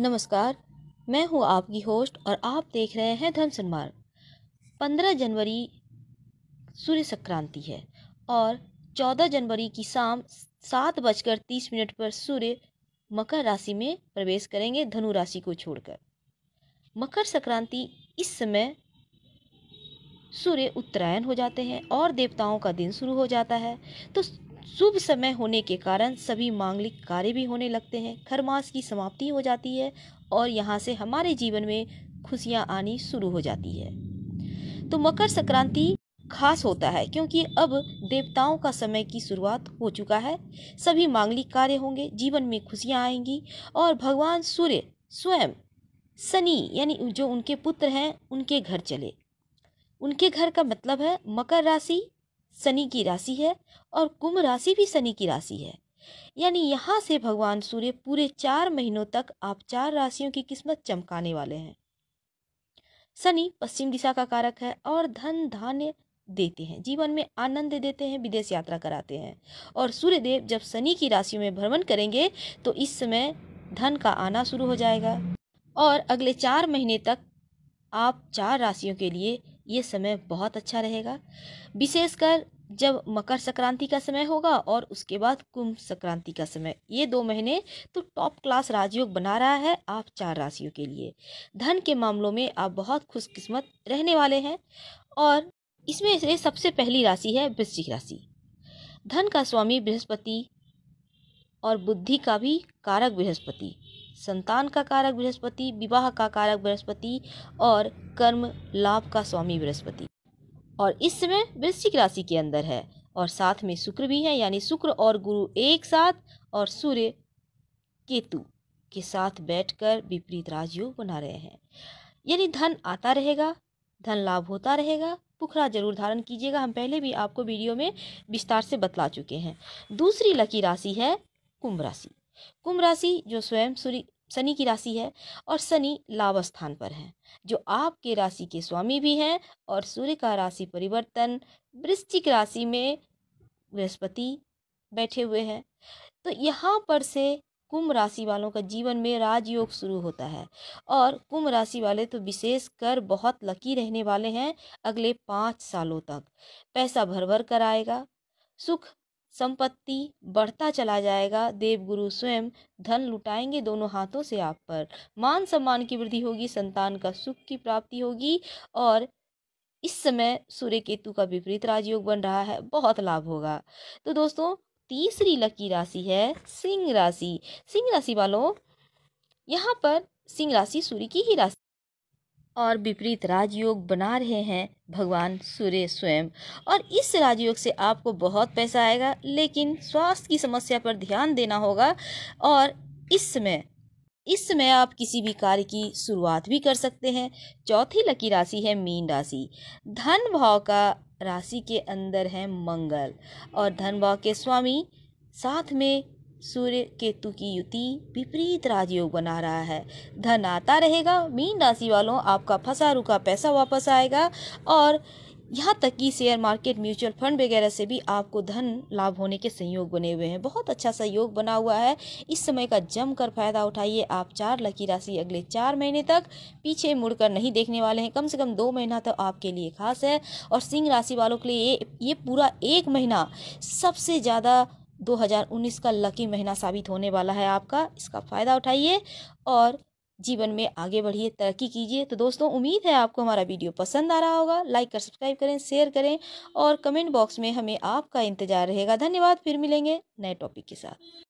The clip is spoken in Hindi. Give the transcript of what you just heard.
नमस्कार मैं हूं आपकी होस्ट और आप देख रहे हैं धन सन्मार्ग पंद्रह जनवरी सूर्य संक्रांति है और चौदह जनवरी की शाम सात बजकर तीस मिनट पर सूर्य मकर राशि में प्रवेश करेंगे धनु राशि को छोड़कर मकर संक्रांति इस समय सूर्य उत्तरायण हो जाते हैं और देवताओं का दिन शुरू हो जाता है तो शुभ समय होने के कारण सभी मांगलिक कार्य भी होने लगते हैं खरमास की समाप्ति हो जाती है और यहाँ से हमारे जीवन में खुशियाँ आनी शुरू हो जाती है तो मकर संक्रांति खास होता है क्योंकि अब देवताओं का समय की शुरुआत हो चुका है सभी मांगलिक कार्य होंगे जीवन में खुशियाँ आएंगी और भगवान सूर्य स्वयं शनि यानी जो उनके पुत्र हैं उनके घर चले उनके घर का मतलब है मकर राशि शनि की राशि है और कुंभ राशि भी शनि की राशि है यानी यहाँ से भगवान सूर्य पूरे चार महीनों तक आप चार राशियों की किस्मत चमकाने वाले हैं शनि पश्चिम दिशा का कारक है और धन धान्य देते हैं जीवन में आनंद देते हैं विदेश यात्रा कराते हैं और सूर्यदेव जब शनि की राशियों में भ्रमण करेंगे तो इस समय धन का आना शुरू हो जाएगा और अगले चार महीने तक आप चार राशियों के लिए ये समय बहुत अच्छा रहेगा विशेषकर जब मकर संक्रांति का समय होगा और उसके बाद कुंभ संक्रांति का समय ये दो महीने तो टॉप क्लास राजयोग बना रहा है आप चार राशियों के लिए धन के मामलों में आप बहुत खुशकिस्मत रहने वाले हैं और इसमें से सबसे पहली राशि है वृश्चिक राशि धन का स्वामी बृहस्पति और बुद्धि का भी कारक बृहस्पति संतान का कारक बृहस्पति विवाह का कारक बृहस्पति और कर्म लाभ का स्वामी बृहस्पति और इस समय वृश्चिक राशि के अंदर है और साथ में शुक्र भी है यानी शुक्र और गुरु एक साथ और सूर्य केतु के साथ बैठकर विपरीत राजयोग बना रहे हैं यानी धन आता रहेगा धन लाभ होता रहेगा पुखरा जरूर धारण कीजिएगा हम पहले भी आपको वीडियो में विस्तार से बतला चुके हैं दूसरी लकी राशि है कुंभ राशि कुंभ राशि जो स्वयं सूर्य शनि की राशि है और शनि लाभ स्थान पर है जो आपके राशि के स्वामी भी हैं और सूर्य का राशि परिवर्तन वृश्चिक राशि में बृहस्पति बैठे हुए हैं तो यहाँ पर से कुंभ राशि वालों का जीवन में राजयोग शुरू होता है और कुंभ राशि वाले तो विशेष कर बहुत लकी रहने वाले हैं अगले पाँच सालों तक पैसा भर भर कर आएगा सुख संपत्ति बढ़ता चला जाएगा देवगुरु स्वयं धन लुटाएंगे दोनों हाथों से आप पर मान सम्मान की वृद्धि होगी संतान का सुख की प्राप्ति होगी और इस समय सूर्य केतु का विपरीत राजयोग बन रहा है बहुत लाभ होगा तो दोस्तों तीसरी लकी राशि है सिंह राशि सिंह राशि वालों यहाँ पर सिंह राशि सूर्य की ही राशि और विपरीत राजयोग बना रहे हैं भगवान सूर्य स्वयं और इस राजयोग से आपको बहुत पैसा आएगा लेकिन स्वास्थ्य की समस्या पर ध्यान देना होगा और इस समय इस समय आप किसी भी कार्य की शुरुआत भी कर सकते हैं चौथी लकी राशि है मीन राशि धन भाव का राशि के अंदर है मंगल और धन भाव के स्वामी साथ में सूर्य केतु की युति विपरीत राजयोग बना रहा है धन आता रहेगा मीन राशि वालों आपका फंसा रुका पैसा वापस आएगा और यहाँ तक कि शेयर मार्केट म्यूचुअल फंड वगैरह से भी आपको धन लाभ होने के संयोग बने हुए हैं बहुत अच्छा सहयोग बना हुआ है इस समय का जमकर फायदा उठाइए आप चार लकी राशि अगले चार महीने तक पीछे मुड़कर नहीं देखने वाले हैं कम से कम दो महीना तो आपके लिए खास है और सिंह राशि वालों के लिए ये, ये पूरा एक महीना सबसे ज़्यादा 2019 का लकी महीना साबित होने वाला है आपका इसका फ़ायदा उठाइए और जीवन में आगे बढ़िए तरक्की कीजिए तो दोस्तों उम्मीद है आपको हमारा वीडियो पसंद आ रहा होगा लाइक कर सब्सक्राइब करें शेयर करें और कमेंट बॉक्स में हमें आपका इंतज़ार रहेगा धन्यवाद फिर मिलेंगे नए टॉपिक के साथ